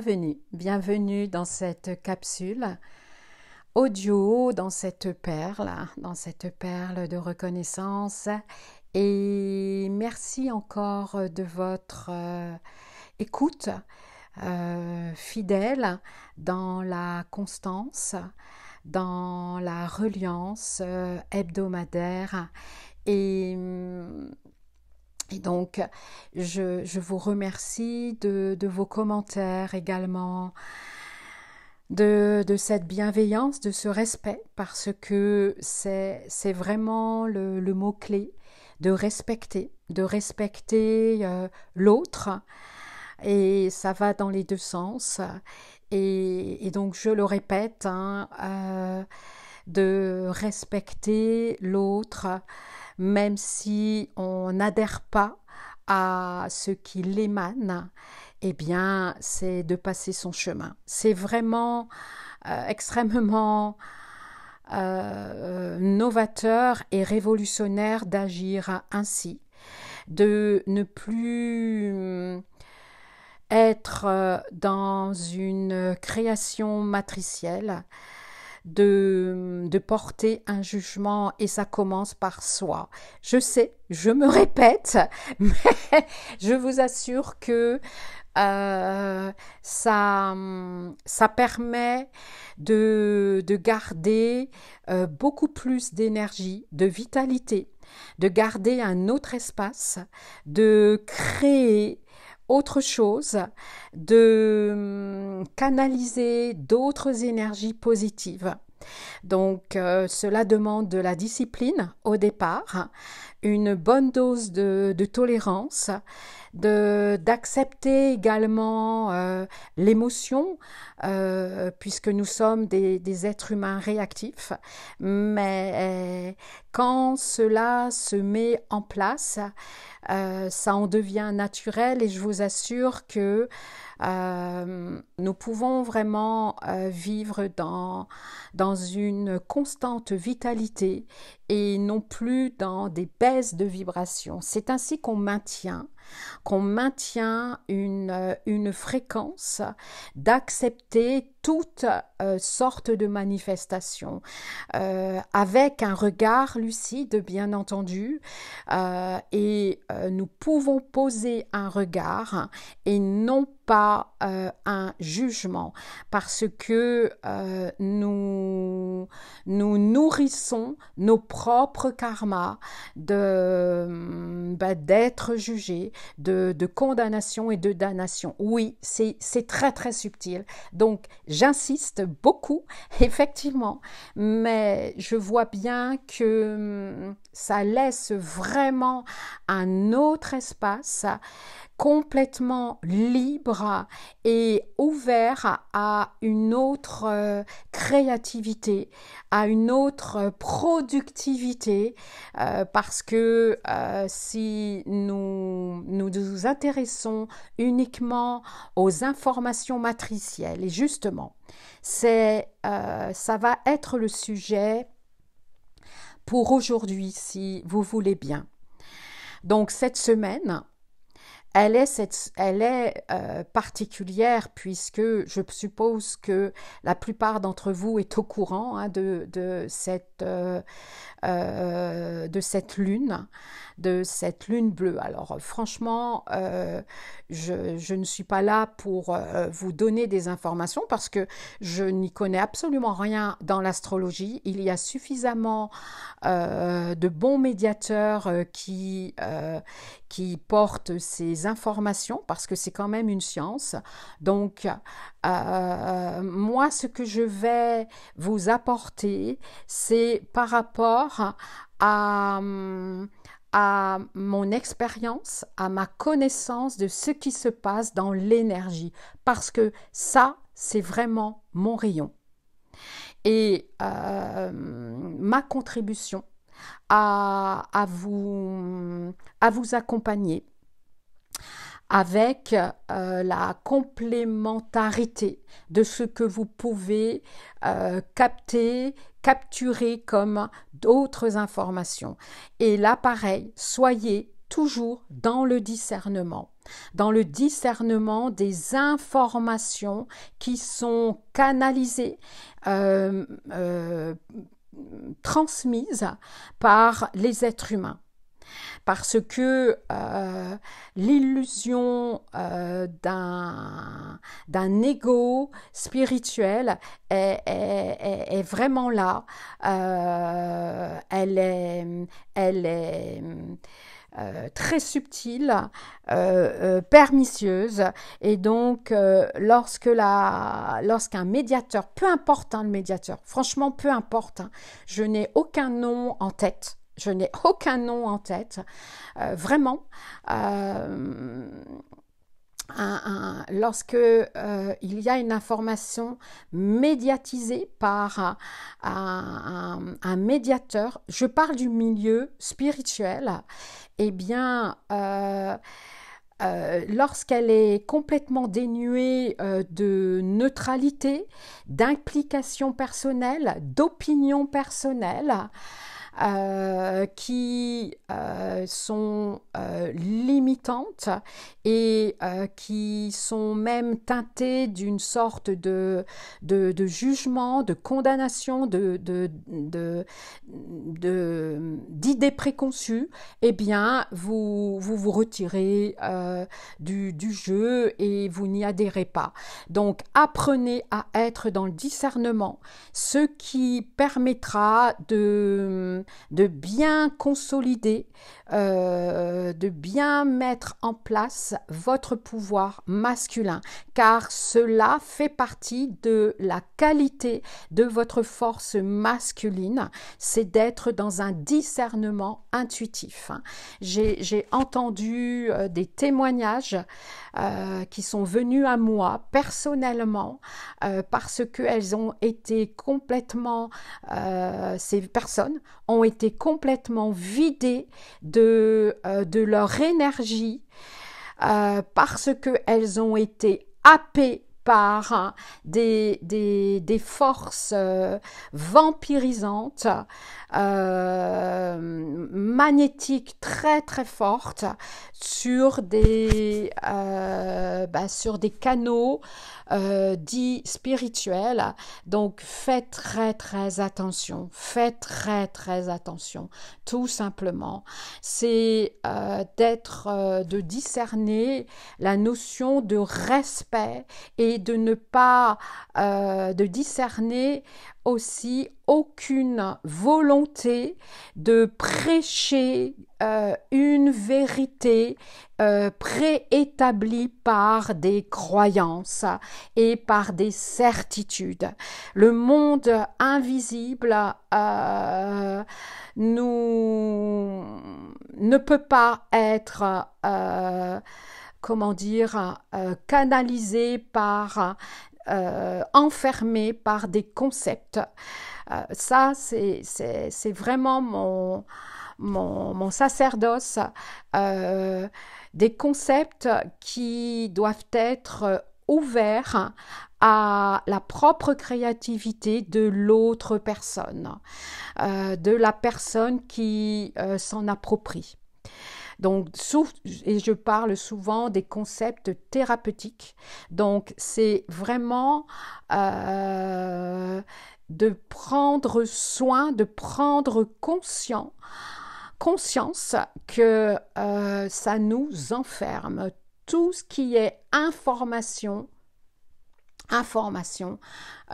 bienvenue. Bienvenue dans cette capsule audio, dans cette perle, dans cette perle de reconnaissance. Et merci encore de votre euh, écoute euh, fidèle dans la constance, dans la reliance euh, hebdomadaire. Et hum, et donc, je, vous remercie de, vos commentaires également, de, cette bienveillance, de ce respect, parce que c'est vraiment le, mot-clé de respecter, de respecter euh, l'autre. Et ça va dans les deux sens. Et, donc, je le répète, hein, euh, de respecter l'autre même si on n'adhère pas à ce qui l'émane, eh bien, c'est de passer son chemin. C'est vraiment euh, extrêmement euh, novateur et révolutionnaire d'agir ainsi, de ne plus euh, être dans une création matricielle, de, porter un jugement et ça commence par soi. Je sais, je me répète, mais je vous assure que euh, ça, ça permet de, de garder euh, beaucoup plus d'énergie, de vitalité, de garder un autre espace, de créer autre chose, de hum, canaliser d'autres énergies positives. Donc euh, cela demande de la discipline au départ, une bonne dose de tolérance d'accepter également euh, l'émotion, euh, puisque nous sommes des, êtres humains réactifs. Mais euh, quand cela se met en place, ça en devient naturel et je vous assure que nous pouvons vraiment vivre dans, dans une constante vitalité et non plus dans des baisses de vibrations. C'est ainsi qu'on maintient qu'on maintient une, euh, une fréquence d'accepter toutes sorte euh, sortes de manifestations, euh, avec un regard lucide, bien entendu, euh, et nous pouvons poser un regard et non pas un jugement, parce que nous, nous nourrissons nos propres karmas de mm, bah, d'être jugés, de, de condamnation et de damnation. Oui, c'est très très subtil. Donc J'insiste beaucoup, effectivement, mais je vois bien que hum, ça laisse vraiment un autre espace complètement libre et ouvert à une autre euh, créativité, à une autre productivité, euh, parce que euh, si nous, nous intéressons uniquement aux informations matricielles, et justement, c'est, ça va être le sujet pour aujourd'hui, si vous voulez bien. Donc cette semaine, elle est, elle est euh, particulière puisque je suppose que la plupart d'entre vous est au courant hein, de, cette euh, euh, de cette lune, de cette lune bleue. Alors euh, franchement, euh, je, ne suis pas là pour euh, vous donner des informations parce que je n'y connais absolument rien dans l'astrologie. Il y a suffisamment de bons médiateurs qui, qui portent ces informations parce que c'est quand même une science. Donc moi, ce que je vais vous apporter, c'est par rapport à, mon expérience, à ma connaissance de ce qui se passe dans l'énergie, parce que ça, c'est vraiment mon rayon. Et euh, ma contribution à, vous, à vous accompagner avec euh, la complémentarité de ce que vous pouvez euh, capter Capturer comme d'autres informations. Et là, pareil, soyez toujours dans le discernement, dans le discernement des informations qui sont canalisées, euh, euh, transmises par les êtres humains. Parce que euh, l'illusion euh, d'un ego spirituel est, vraiment là. Euh, elle est, très subtile, pernicieuse. Et donc, lorsque lorsqu'un médiateur, peu importe hein, le médiateur, franchement, peu importe, hein, je n'ai aucun nom en tête. Je n'ai aucun nom en tête. Euh, vraiment. Euh, lorsque euh, il y a une information médiatisée par un, médiateur, je parle du milieu spirituel, et eh bien, lorsqu'elle est complètement dénuée de neutralité, d'implication personnelle, d'opinion personnelle, euh, qui euh, sont euh, limitantes et qui sont même teintées d'une sorte de, de, jugement, de condamnation, de, d'idées préconçues, eh bien, vous vous, vous retirez du, du jeu et vous n'y adhérez pas. Donc, apprenez à être dans le discernement, ce qui permettra de de bien consolider euh, de bien mettre en place votre pouvoir masculin, car cela fait partie de la qualité de votre force masculine, c'est d'être dans un discernement intuitif. J'ai entendu euh, des témoignages euh, qui sont venus à moi personnellement parce parce qu'elles ont été complètement, ces personnes ont été complètement vidées euh, de, leur énergie euh, parce parce qu'elles ont été happées par des, des, forces euh, vampirisantes, magnétiques très très fortes sur des, bah, sur des canaux euh, dit spirituel. Donc faites très très attention, faites très très attention, tout simplement. C'est euh, d'être, euh, de discerner la notion de respect et de ne pas, de discerner aussi aucune volonté de prêcher euh, une vérité euh, préétablie par des croyances et par des certitudes. Le monde invisible euh, nous ne peut pas être comment dire, canalisé par euh, enfermé par des concepts. Euh, ça, c'est vraiment mon, sacerdoce, euh, des concepts qui doivent être ouverts à la propre créativité de l'autre personne, de la personne qui s'en approprie. Donc, et je parle souvent des concepts thérapeutiques. Donc, c'est vraiment euh, de prendre soin, de prendre conscient, conscience que euh, ça nous enferme. Tout ce qui est information, information,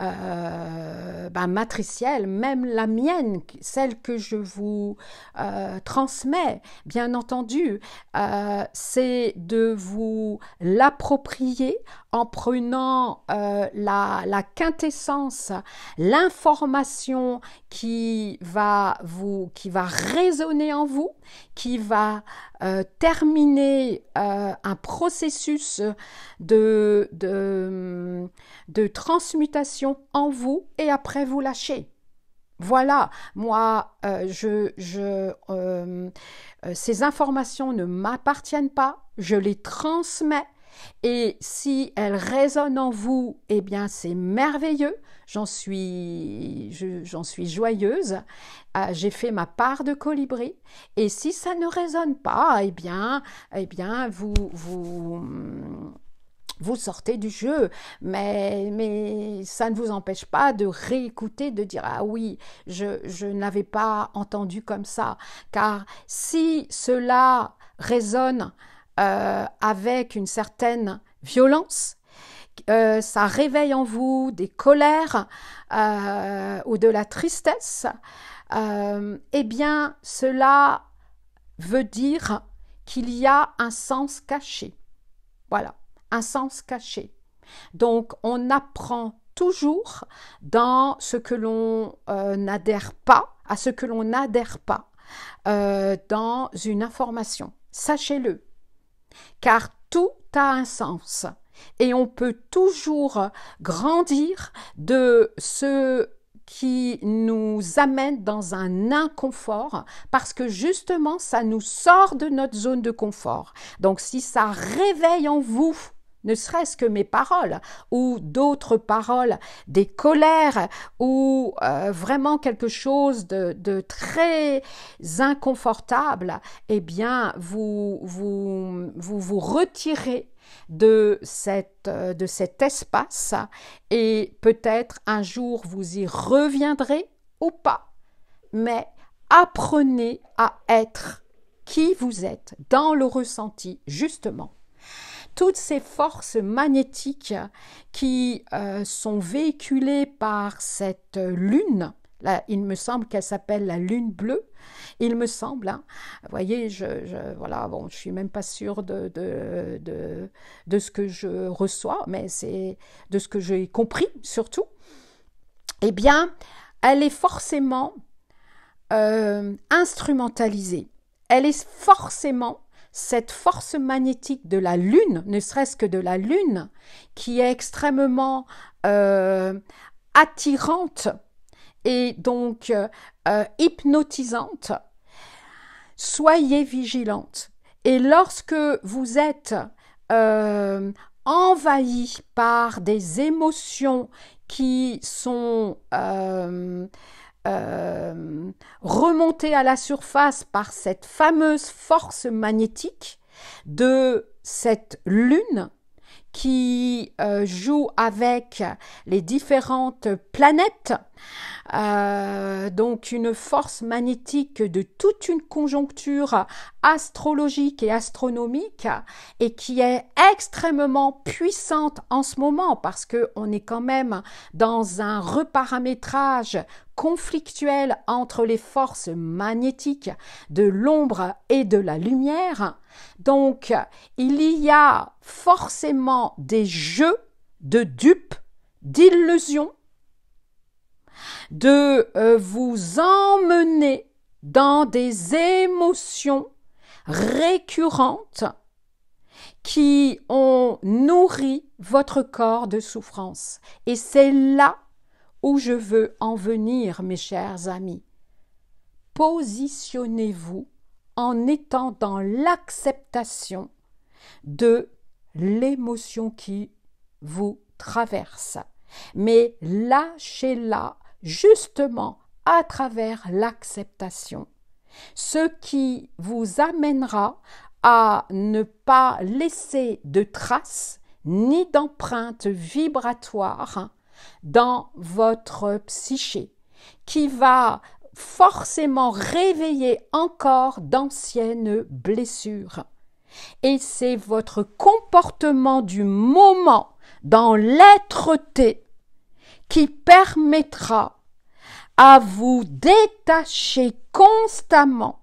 euh, bah, matricielle, même la mienne, celle que je vous euh, transmets, bien entendu, euh, c'est de vous l'approprier en prenant la, quintessence, l'information qui va vous, qui va résonner en vous, qui va terminer un processus de transmutation en vous et après vous lâchez. Voilà, moi, euh, je, je euh, euh, ces informations ne m'appartiennent pas, je les transmets et si elles résonnent en vous, eh bien c'est merveilleux, j'en suis, j'en suis joyeuse, j'ai fait ma part de colibri, et si ça ne résonne pas, eh bien, eh bien vous, vous, vous sortez du jeu, mais, mais ça ne vous empêche pas de réécouter, de dire Ah oui, je, je n'avais pas entendu comme ça. Car si cela résonne euh, avec une certaine violence, euh, ça réveille en vous des colères euh, ou de la tristesse, eh bien cela veut dire qu'il y a un sens caché. Voilà un sens caché. Donc on apprend toujours dans ce que l'on euh, n'adhère pas, à ce que l'on n'adhère pas euh, dans une information. Sachez-le, car tout a un sens et on peut toujours grandir de ce qui nous amène dans un inconfort parce que justement ça nous sort de notre zone de confort. Donc si ça réveille en vous ne serait-ce que mes paroles ou d'autres paroles, des colères ou euh, vraiment quelque chose de, très inconfortable, eh bien, vous vous, vous, vous retirez de, cette, euh, de cet espace et peut-être un jour vous y reviendrez ou pas. Mais apprenez à être qui vous êtes dans le ressenti, justement toutes ces forces magnétiques qui euh, sont véhiculées par cette lune, il me semble qu'elle s'appelle la lune bleue. Il me semble. Hein. Vous voyez, je, je, voilà, bon, je suis même pas sûre de, de, de, ce que je reçois, mais c'est de ce que j'ai compris surtout. Eh bien, elle est forcément euh, instrumentalisée. Elle est forcément cette force magnétique de la Lune, ne serait-ce que de la Lune, qui est extrêmement euh, attirante et donc euh, euh, hypnotisante, soyez vigilante. Et lorsque vous êtes envahi par des émotions qui sont euh, à la surface par cette fameuse force magnétique de cette lune qui euh, joue avec les différentes planètes euh, donc une force magnétique de toute une conjoncture astrologique et astronomique et qui est extrêmement puissante en ce moment parce que on est quand même dans un reparamétrage conflictuel entre les forces magnétiques de l'ombre et de la lumière. Donc, il y a forcément des jeux de dupes, d'illusions de euh, vous emmener dans des émotions récurrentes qui ont nourri votre corps de souffrance. Et c'est là où je veux en venir, mes chers amis. Positionnez-vous en étant dans l'acceptation de l'émotion qui vous traverse mais lâchez-la justement à travers l'acceptation, ce qui vous amènera à ne pas laisser de traces ni d'empreintes vibratoires dans votre psyché, qui va forcément réveiller encore d'anciennes blessures. Et c'est votre comportement du moment dans l'être-té qui permettra à vous détacher constamment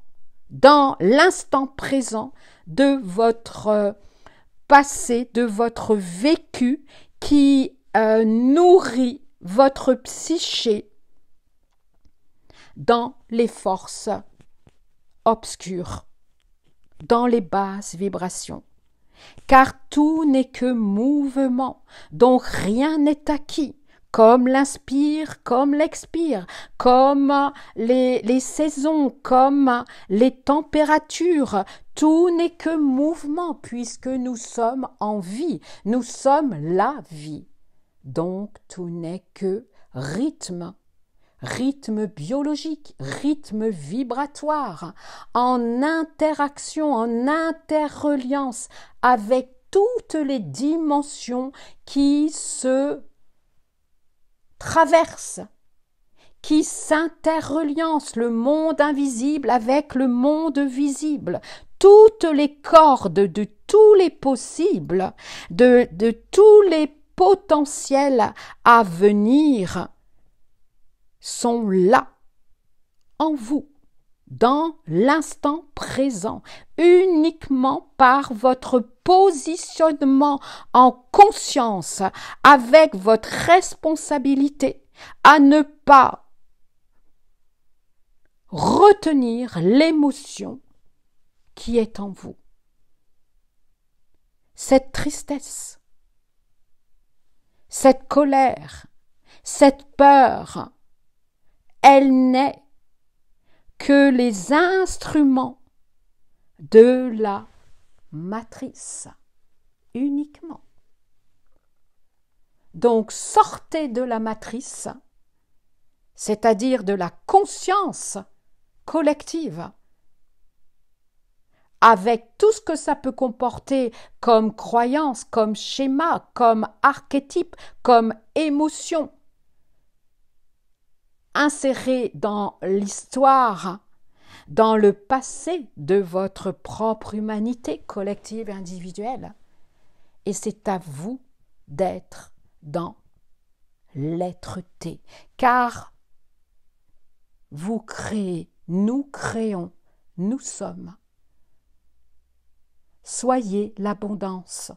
dans l'instant présent de votre euh, passé, de votre vécu qui euh, nourrit votre psyché dans les forces obscures, dans les basses vibrations car tout n'est que mouvement, donc rien n'est acquis, comme l'inspire, comme l'expire, comme les, les, saisons, comme les températures, tout n'est que mouvement puisque nous sommes en vie, nous sommes la vie. Donc tout n'est que rythme, rythme biologique, rythme vibratoire, en interaction, en interreliance avec toutes les dimensions qui se traversent, qui s'interreliancent, le monde invisible avec le monde visible, toutes les cordes de tous les possibles, de, de tous les potentiels à venir sont là, en vous, dans l'instant présent, uniquement par votre positionnement en conscience, avec votre responsabilité à ne pas retenir l'émotion qui est en vous. Cette tristesse, cette colère, cette peur, elle n'est que les instruments de la matrice uniquement. Donc sortez de la matrice, c'est-à-dire de la conscience collective, avec tout ce que ça peut comporter comme croyance, comme schéma, comme archétype, comme émotion, inséré dans l'histoire, dans le passé de votre propre humanité collective et individuelle. Et c'est à vous d'être dans l'être-té, car vous créez, nous créons, nous sommes. Soyez l'abondance.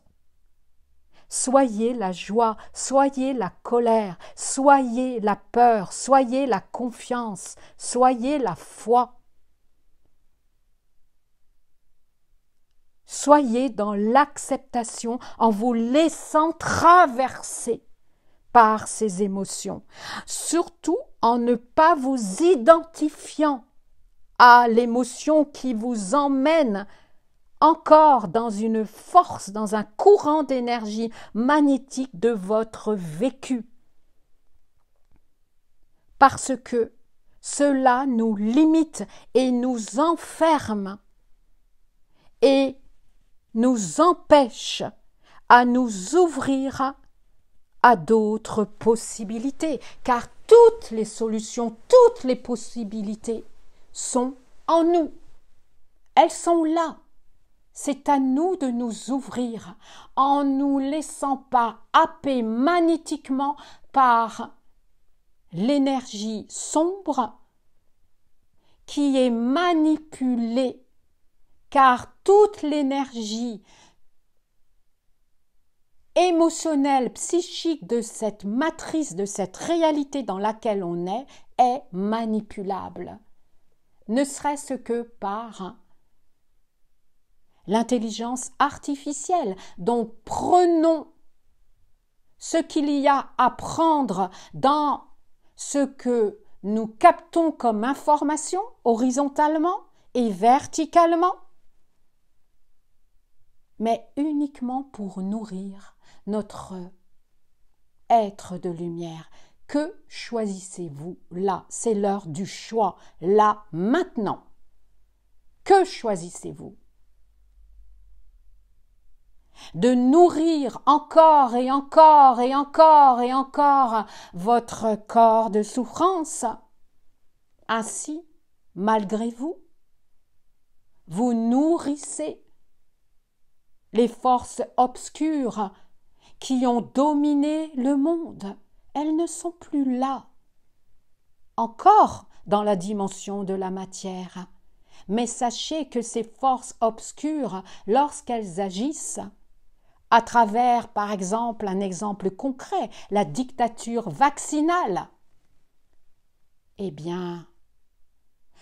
Soyez la joie, soyez la colère, soyez la peur, soyez la confiance, soyez la foi. Soyez dans l'acceptation en vous laissant traverser par ces émotions, surtout en ne pas vous identifiant à l'émotion qui vous emmène encore dans une force, dans un courant d'énergie magnétique de votre vécu. Parce que cela nous limite et nous enferme et nous empêche à nous ouvrir à d'autres possibilités, car toutes les solutions, toutes les possibilités sont en nous. Elles sont là. C'est à nous de nous ouvrir en nous laissant pas happer magnétiquement par l'énergie sombre qui est manipulée car toute l'énergie émotionnelle, psychique de cette matrice, de cette réalité dans laquelle on est, est manipulable, ne serait-ce que par l'intelligence artificielle. Donc prenons ce qu'il y a à prendre dans ce que nous captons comme information horizontalement et verticalement, mais uniquement pour nourrir notre être de lumière. Que choisissez-vous là C'est l'heure du choix, là, maintenant. Que choisissez-vous de nourrir encore et encore et encore et encore votre corps de souffrance. Ainsi, malgré vous, vous nourrissez les forces obscures qui ont dominé le monde. Elles ne sont plus là, encore dans la dimension de la matière. Mais sachez que ces forces obscures, lorsqu'elles agissent, à travers, par exemple, un exemple concret, la dictature vaccinale, eh bien,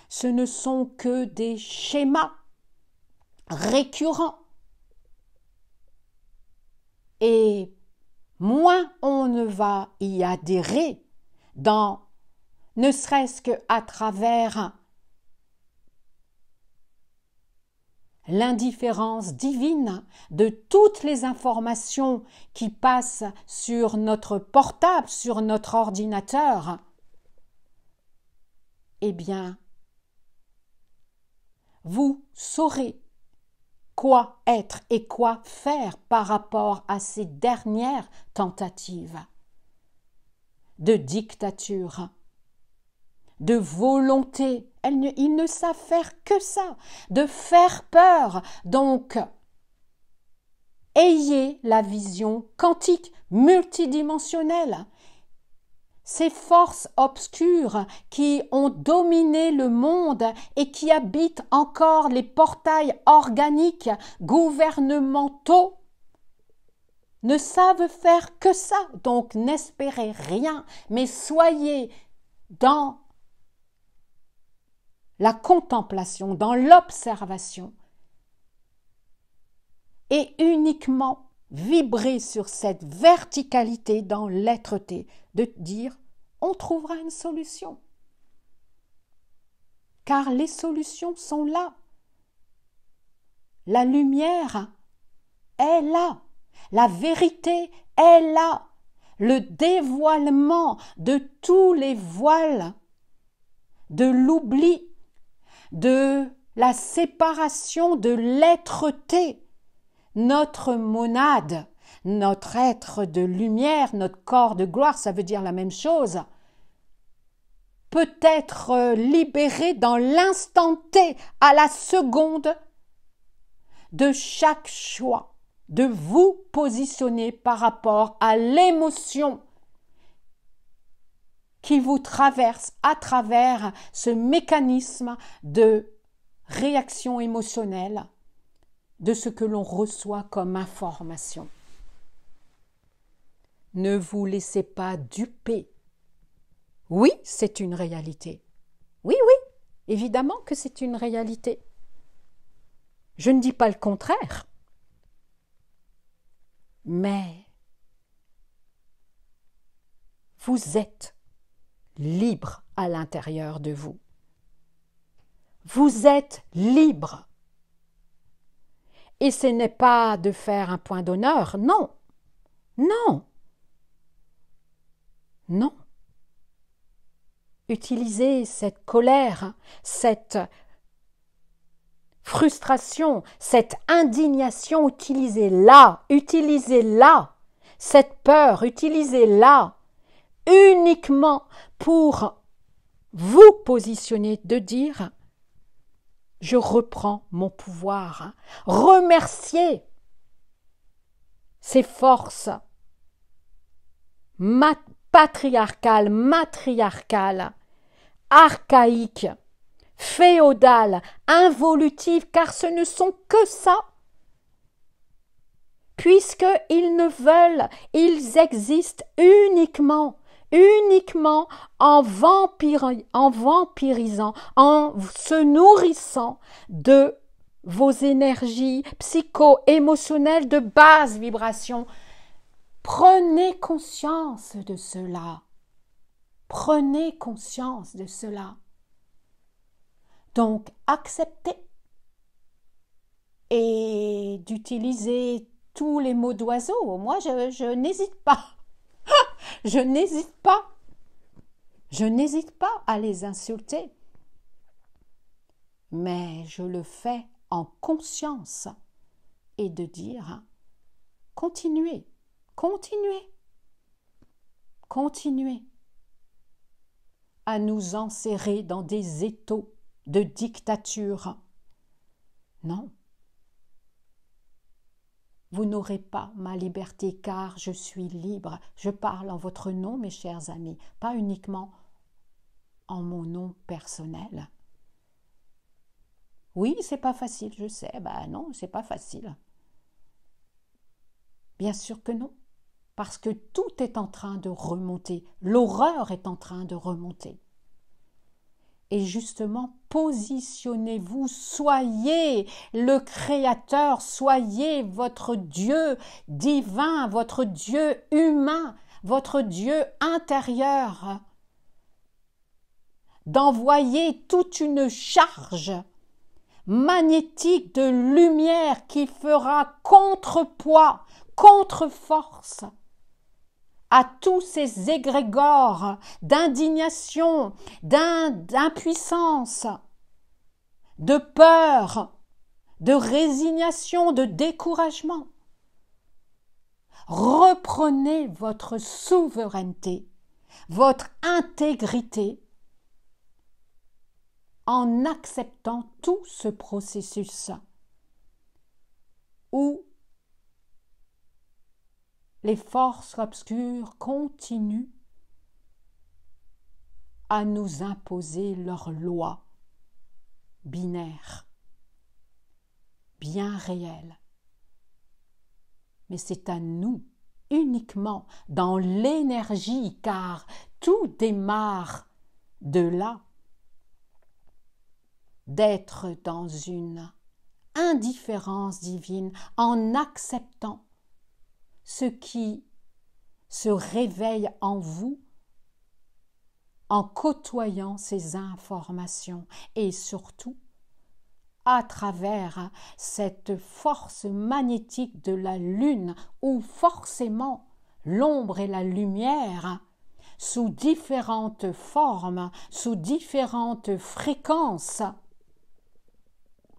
ce ne sont que des schémas récurrents. Et moins on ne va y adhérer dans, ne serait-ce qu'à travers l'indifférence divine de toutes les informations qui passent sur notre portable, sur notre ordinateur, eh bien, vous saurez quoi être et quoi faire par rapport à ces dernières tentatives de dictature, de volonté ils ne savent faire que ça, de faire peur. Donc, ayez la vision quantique, multidimensionnelle. Ces forces obscures qui ont dominé le monde et qui habitent encore les portails organiques gouvernementaux ne savent faire que ça. Donc n'espérez rien, mais soyez dans la contemplation, dans l'observation, et uniquement vibrer sur cette verticalité dans l'être-té, de dire on trouvera une solution. Car les solutions sont là. La lumière est là. La vérité est là. Le dévoilement de tous les voiles, de l'oubli de la séparation de lêtre T, notre monade, notre être de lumière, notre corps de gloire, ça veut dire la même chose, peut être euh, libéré dans l'instant T, à la seconde, de chaque choix, de vous positionner par rapport à l'émotion qui vous traverse à travers ce mécanisme de réaction émotionnelle de ce que l'on reçoit comme information. Ne vous laissez pas duper. Oui, c'est une réalité. Oui, oui, évidemment que c'est une réalité. Je ne dis pas le contraire. Mais vous êtes libre à l'intérieur de vous. Vous êtes libre. Et ce n'est pas de faire un point d'honneur, non. Non. Non. Utilisez cette colère, cette frustration, cette indignation, utilisez-la, utilisez-la, cette peur, utilisez-la uniquement pour vous positionner, de dire je reprends mon pouvoir. remercier ces forces patriarcales, matriarcales, archaïques, féodales, involutives, car ce ne sont que ça. Puisqu'ils ne veulent, ils existent uniquement uniquement en, vampirisant, en se nourrissant de vos énergies psycho-émotionnelles de basse vibration. Prenez conscience de cela. Prenez conscience de cela. Donc, acceptez et d'utiliser tous les mots d'oiseau. Moi, je n'hésite pas. Je n'hésite pas. Je n'hésite pas à les insulter. Mais je le fais en conscience et de dire continuez, continuez, continuez à nous enserrer dans des étaux de dictature. Non, vous n'aurez pas ma liberté car je suis libre. Je parle en votre nom, mes chers amis, pas uniquement en mon nom personnel. Oui, c'est pas facile, je sais. Ben non, c'est pas facile. Bien sûr que non, parce que tout est en train de remonter. L'horreur est en train de remonter. Et justement, positionnez-vous, soyez le Créateur, soyez votre Dieu divin, votre Dieu humain, votre Dieu intérieur, d'envoyer toute une charge magnétique de lumière qui fera contrepoids, contre-force à tous ces égrégores d'indignation, d'impuissance, de peur, de résignation, de découragement. Reprenez votre souveraineté, votre intégrité en acceptant tout ce processus ou les forces obscures continuent à nous imposer leurs lois binaires, bien réelles. Mais c'est à nous uniquement dans l'énergie, car tout démarre de là, d'être dans une indifférence divine en acceptant ce qui se réveille en vous en côtoyant ces informations et surtout à travers cette force magnétique de la Lune où forcément l'ombre et la lumière sous différentes formes, sous différentes fréquences,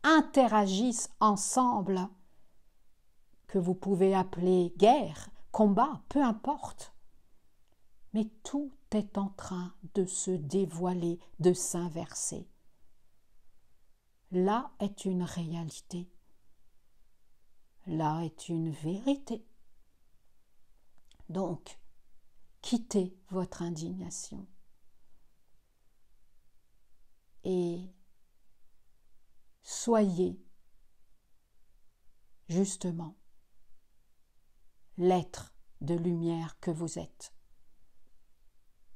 interagissent ensemble que vous pouvez appeler guerre, combat, peu importe. Mais tout est en train de se dévoiler, de s'inverser. Là est une réalité. Là est une vérité. Donc, quittez votre indignation et soyez justement l'être de lumière que vous êtes.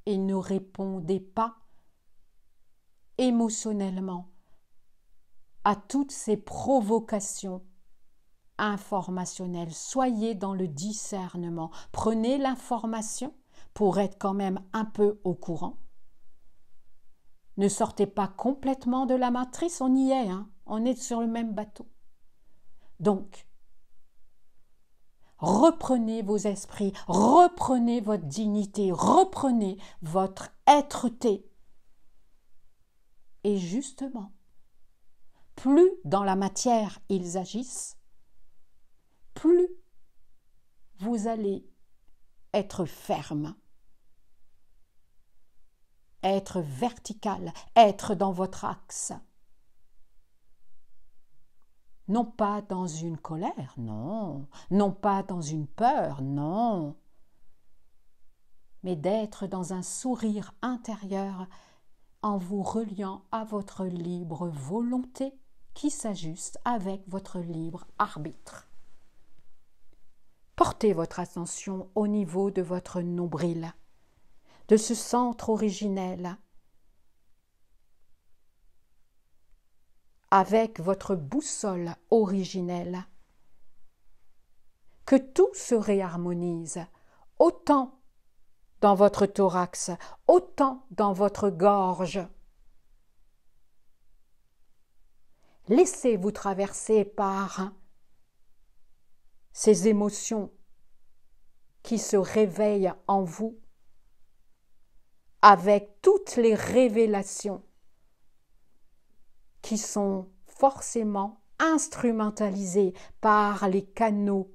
Et ne répondez pas émotionnellement à toutes ces provocations informationnelles. Soyez dans le discernement. Prenez l'information pour être quand même un peu au courant. Ne sortez pas complètement de la matrice, on y est, hein. on est sur le même bateau. Donc, Reprenez vos esprits, reprenez votre dignité, reprenez votre être être-té. Et justement, plus dans la matière ils agissent, plus vous allez être ferme, être vertical, être dans votre axe non pas dans une colère, non, non pas dans une peur, non, mais d'être dans un sourire intérieur en vous reliant à votre libre volonté qui s'ajuste avec votre libre arbitre. Portez votre attention au niveau de votre nombril, de ce centre originel avec votre boussole originelle. Que tout se réharmonise, autant dans votre thorax, autant dans votre gorge. Laissez-vous traverser par ces émotions qui se réveillent en vous avec toutes les révélations qui sont forcément instrumentalisés par les canaux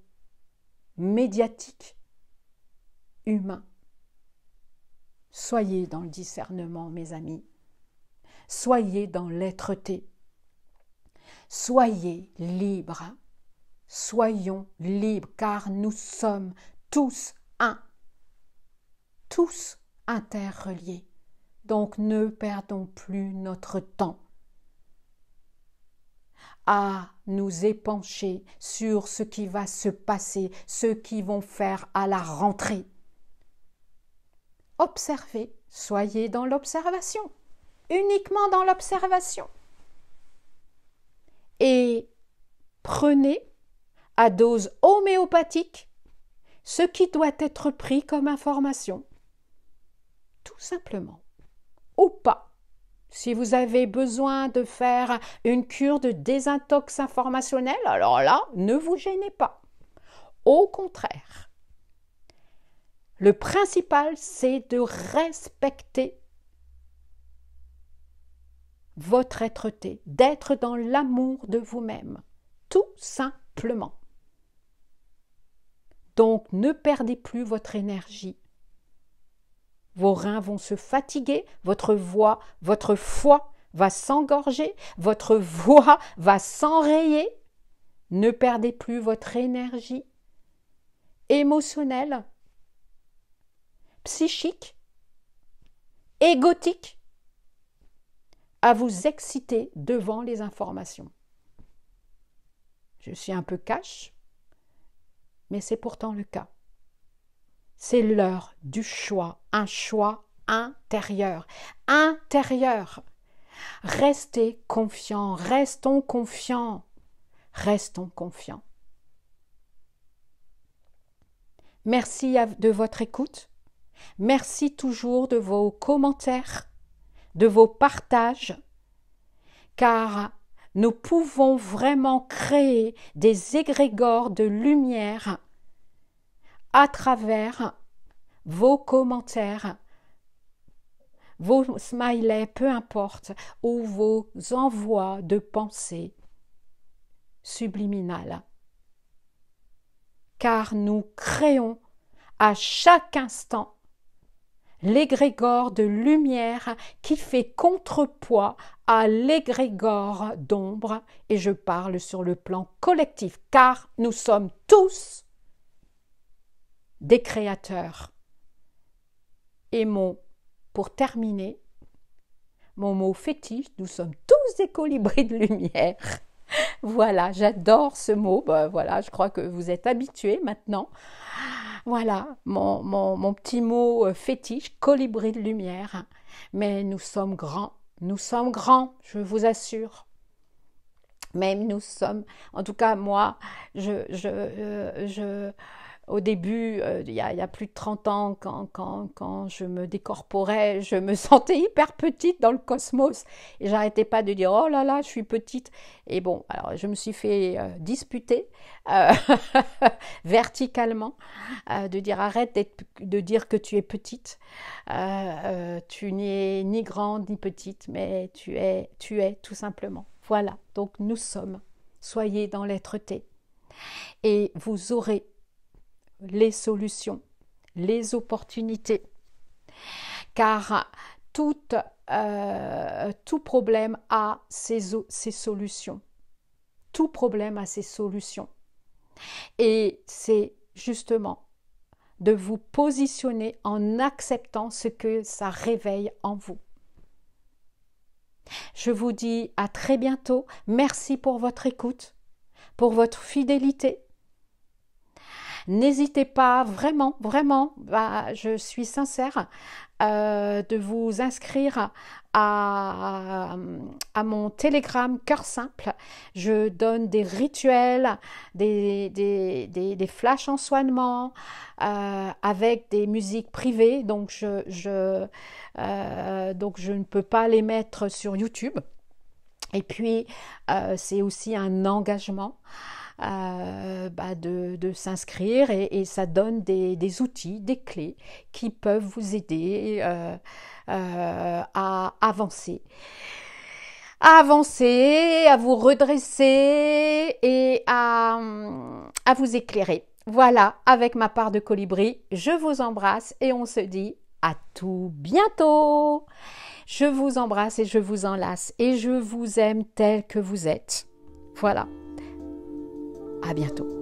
médiatiques humains. Soyez dans le discernement, mes amis. Soyez dans lêtre Soyez libres. Soyons libres, car nous sommes tous un. Tous interreliés. Donc ne perdons plus notre temps à nous épancher sur ce qui va se passer, ce qui vont faire à la rentrée. Observez, soyez dans l'observation, uniquement dans l'observation. Et prenez à dose homéopathique ce qui doit être pris comme information. Tout simplement. Ou pas. Si vous avez besoin de faire une cure de désintox informationnelle, alors là, ne vous gênez pas. Au contraire, le principal, c'est de respecter votre être-té, d'être dans l'amour de vous-même, tout simplement. Donc, ne perdez plus votre énergie vos reins vont se fatiguer, votre voix, votre foi va s'engorger, votre voix va s'enrayer. Ne perdez plus votre énergie émotionnelle, psychique, égotique à vous exciter devant les informations. Je suis un peu cash, mais c'est pourtant le cas. C'est l'heure du choix, un choix intérieur, intérieur. Restez confiants, restons confiants, restons confiants. Merci de votre écoute. Merci toujours de vos commentaires, de vos partages, car nous pouvons vraiment créer des égrégores de lumière à travers vos commentaires, vos smileys, peu importe, ou vos envois de pensées subliminales. Car nous créons à chaque instant l'égrégore de lumière qui fait contrepoids à l'égrégore d'ombre, et je parle sur le plan collectif, car nous sommes tous des créateurs. Et mon, pour terminer, mon mot fétiche, nous sommes tous des colibris de lumière. voilà, j'adore ce mot. Bah, voilà, je crois que vous êtes habitués maintenant. Voilà, mon, mon, mon petit mot euh, fétiche, colibri de lumière. Mais nous sommes grands. Nous sommes grands, je vous assure même nous sommes, en tout cas moi, je, je, euh, je, au début, euh, il, y a, plus de 30 ans, quand, quand, je me décorporais, je me sentais hyper petite dans le cosmos. Et j'arrêtais pas de dire, oh là là, je suis petite. Et bon, alors je me suis fait euh, disputer euh, verticalement, de dire, arrête de dire que tu es petite. tu n'es ni grande ni petite, mais tu es, tu es tout simplement. Voilà, donc nous sommes. Soyez dans l'être-té. Et vous aurez les solutions, les opportunités. Car tout euh, problème a ses solutions. Tout problème a ses solutions. Et c'est justement de vous positionner en acceptant ce que ça réveille en vous. Je vous dis à très bientôt. Merci pour votre écoute, pour votre fidélité. N'hésitez pas vraiment, vraiment, bah, je suis sincère, euh, de vous inscrire à, mon télégramme Cœur Simple. Je donne des rituels, des, des, flashs en soignement, euh, avec des musiques privées. Donc je, je euh, donc je ne peux pas les mettre sur YouTube. Et puis, c'est aussi un engagement. Euh, bah, de, s'inscrire et, ça donne des, outils, des clés qui peuvent vous aider euh, euh, à avancer à avancer, à vous redresser et à, vous éclairer. Voilà, avec ma part de colibri, je vous embrasse et on se dit à tout bientôt. Je vous embrasse et je vous enlace et je vous aime tel que vous êtes. Voilà. À bientôt.